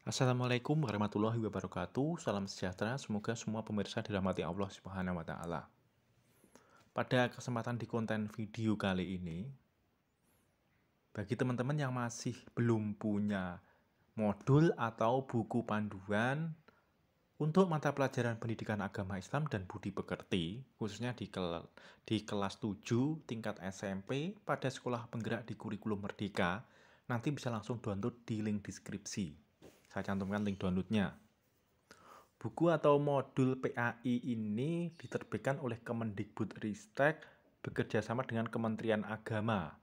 Assalamualaikum warahmatullahi wabarakatuh. Salam sejahtera. Semoga semua pemirsa dirahmati Allah Subhanahu wa taala. Pada kesempatan di konten video kali ini, bagi teman-teman yang masih belum punya modul atau buku panduan untuk mata pelajaran pendidikan agama Islam dan budi pekerti, khususnya di, kel di kelas 7 tingkat SMP pada sekolah penggerak di kurikulum Merdeka, nanti bisa langsung download di link deskripsi. Saya cantumkan link downloadnya. Buku atau modul PAI ini diterbitkan oleh Kemendikbud Ristek bekerjasama dengan Kementerian Agama.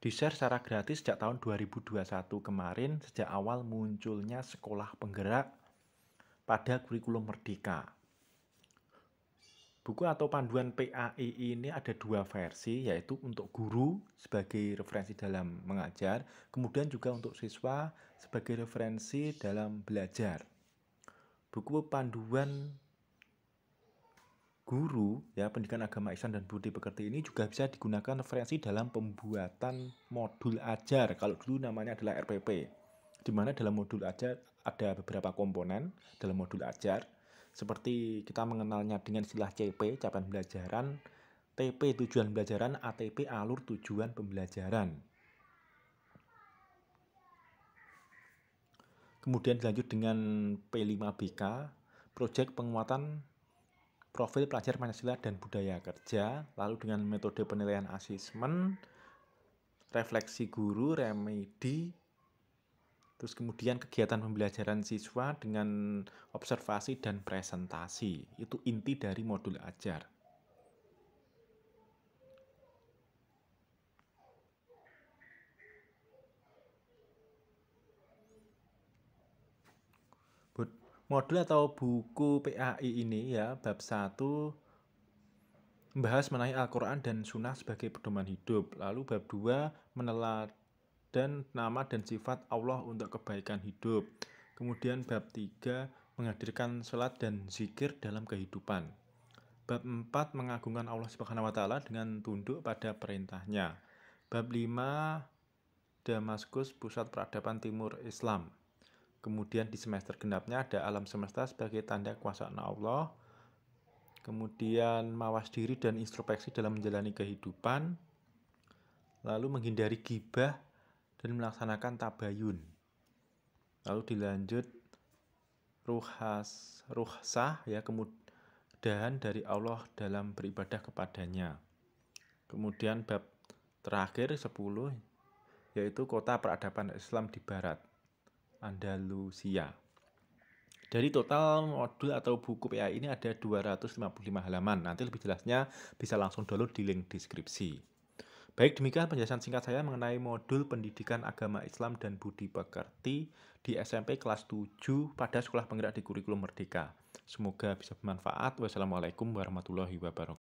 Di-share secara gratis sejak tahun 2021 kemarin, sejak awal munculnya sekolah penggerak pada kurikulum Merdeka. Buku atau panduan PAI ini ada dua versi, yaitu untuk guru sebagai referensi dalam mengajar, kemudian juga untuk siswa sebagai referensi dalam belajar. Buku panduan guru, ya pendidikan agama Islam dan budi pekerti ini juga bisa digunakan referensi dalam pembuatan modul ajar. Kalau dulu namanya adalah RPP, di mana dalam modul ajar ada beberapa komponen dalam modul ajar seperti kita mengenalnya dengan istilah CP, capaian pembelajaran, TP tujuan pembelajaran, ATP alur tujuan pembelajaran. Kemudian dilanjut dengan P5BK, proyek penguatan profil pelajar Pancasila dan budaya kerja, lalu dengan metode penilaian asesmen, refleksi guru, remedi, Terus kemudian kegiatan pembelajaran siswa dengan observasi dan presentasi. Itu inti dari modul ajar. Modul atau buku PAI ini ya bab 1 membahas mengenai Al-Quran dan Sunnah sebagai pedoman hidup. Lalu bab 2 menelat dan nama dan sifat Allah untuk kebaikan hidup. Kemudian bab 3 menghadirkan salat dan zikir dalam kehidupan. Bab 4 mengagungkan Allah Subhanahu wa taala dengan tunduk pada perintahnya. Bab 5 Damaskus pusat peradaban timur Islam. Kemudian di semester genapnya ada alam semesta sebagai tanda kuasa Allah. Kemudian mawas diri dan introspeksi dalam menjalani kehidupan. Lalu menghindari gibah dan melaksanakan tabayun. Lalu dilanjut ruhas ruhsah ya kemudahan dari Allah dalam beribadah kepadanya. Kemudian bab terakhir 10 yaitu kota peradaban Islam di barat Andalusia. Dari total modul atau buku PA ini ada 255 halaman. Nanti lebih jelasnya bisa langsung download di link deskripsi. Baik, demikian penjelasan singkat saya mengenai modul pendidikan agama Islam dan budi pekerti di SMP kelas 7 pada Sekolah Penggerak di Kurikulum Merdeka. Semoga bisa bermanfaat. Wassalamualaikum warahmatullahi wabarakatuh.